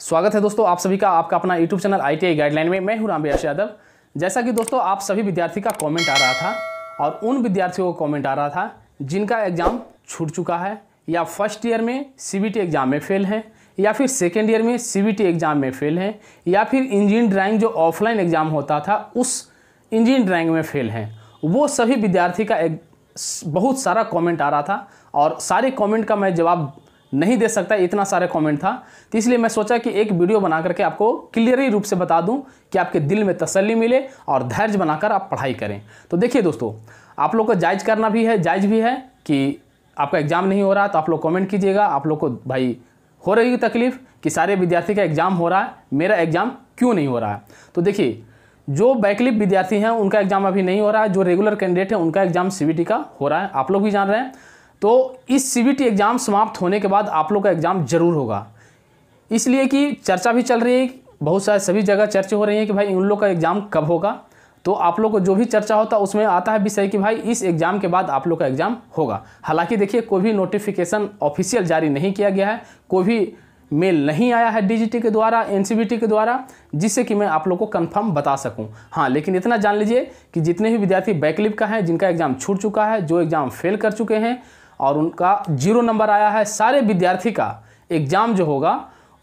स्वागत है दोस्तों आप सभी का आपका अपना YouTube channel I T guideline में मैं हूं रामबियाश यादव जैसा कि दोस्तों आप सभी विद्यार्थी का कमेंट आ रहा था और उन विद्यार्थियों का कमेंट आ रहा था जिनका एग्ज़ाम छूट चुका है या फर्स्ट ईयर में सी एग्ज़ाम में फेल है या फिर सेकेंड ईयर में सी एग्ज़ाम में फेल है या फिर इंजीन ड्राइंग जो ऑफलाइन एग्ज़ाम होता था उस इंजीन ड्राइंग में फेल हैं वो सभी विद्यार्थी का एक बहुत सारा कमेंट आ रहा था और सारे कमेंट का मैं जवाब नहीं दे सकता इतना सारे कमेंट था तो इसलिए मैं सोचा कि एक वीडियो बना करके आपको क्लियरली रूप से बता दूं कि आपके दिल में तसल्ली मिले और धैर्य बनाकर आप पढ़ाई करें तो देखिए दोस्तों आप लोग को जायज करना भी है जायज भी है कि आपका एग्ज़ाम नहीं हो रहा तो आप लोग कॉमेंट कीजिएगा आप लोग को भाई हो रही तकलीफ़ कि सारे विद्यार्थी का एग्ज़ाम हो रहा है मेरा एग्ज़ाम क्यों नहीं हो रहा है तो देखिए जो बैकलिप विद्यार्थी हैं उनका एग्ज़ाम अभी नहीं हो रहा है जो रेगुलर कैंडिडेट है उनका एग्ज़ाम सी का हो रहा है आप लोग भी जान रहे हैं तो इस सीबीटी एग्ज़ाम समाप्त होने के बाद आप लोग का एग्ज़ाम ज़रूर होगा इसलिए कि चर्चा भी चल रही है बहुत सारे सभी जगह चर्चे हो रही है कि भाई उन लोग का एग्ज़ाम कब होगा तो आप लोग को जो भी चर्चा होता है उसमें आता है विषय कि भाई इस एग्ज़ाम के बाद आप लोग का एग्ज़ाम होगा हालांकि देखिए कोई भी नोटिफिकेशन ऑफिशियल जारी नहीं किया गया है कोई भी मेल नहीं आया है डीजीटी के द्वारा एनसीबीटी के द्वारा जिससे कि मैं आप लोग को कंफर्म बता सकूं हाँ लेकिन इतना जान लीजिए कि जितने भी विद्यार्थी बैकलिप का हैं जिनका एग्ज़ाम छूट चुका है जो एग्ज़ाम फेल कर चुके हैं और उनका जीरो नंबर आया है सारे विद्यार्थी का एग्ज़ाम जो होगा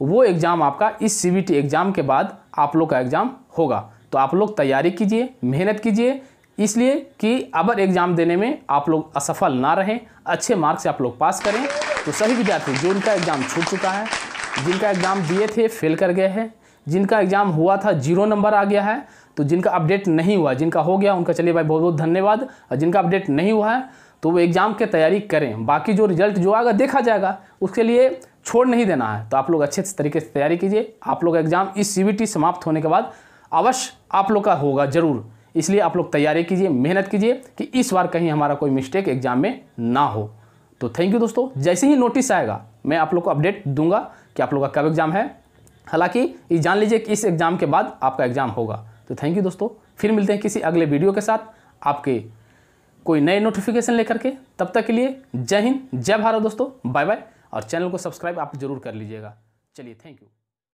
वो एग्ज़ाम आपका इस सी एग्ज़ाम के बाद आप लोग का एग्ज़ाम होगा तो आप लोग तैयारी कीजिए मेहनत कीजिए इसलिए कि अबर एग्ज़ाम देने में आप लोग असफल ना रहें अच्छे मार्क्स से आप लोग पास करें तो सभी विद्यार्थी जो उनका एग्ज़ाम छूट चुका है जिनका एग्ज़ाम दिए थे फेल कर गए हैं जिनका एग्ज़ाम हुआ था जीरो नंबर आ गया है तो जिनका अपडेट नहीं हुआ जिनका हो गया उनका चलिए भाई बहुत बहुत धन्यवाद और जिनका अपडेट नहीं हुआ है तो वो एग्ज़ाम की तैयारी करें बाकी जो रिजल्ट जो आएगा देखा जाएगा उसके लिए छोड़ नहीं देना है तो आप लोग अच्छे तरीके से तैयारी कीजिए आप लोग एग्ज़ाम इस सी समाप्त होने के बाद अवश्य आप लोग का होगा ज़रूर इसलिए आप लोग तैयारी कीजिए मेहनत कीजिए कि इस बार कहीं हमारा कोई मिस्टेक एग्ज़ाम में ना हो तो थैंक यू दोस्तों जैसे ही नोटिस आएगा मैं आप लोग को अपडेट दूंगा कि आप लोग का कब एग्ज़ाम है हालांकि ये जान लीजिए कि इस एग्ज़ाम के बाद आपका एग्ज़ाम होगा तो थैंक यू दोस्तों फिर मिलते हैं किसी अगले वीडियो के साथ आपके कोई नए नोटिफिकेशन लेकर के तब तक के लिए जय हिंद जय भारत दोस्तों बाय बाय और चैनल को सब्सक्राइब आप जरूर कर लीजिएगा चलिए थैंक यू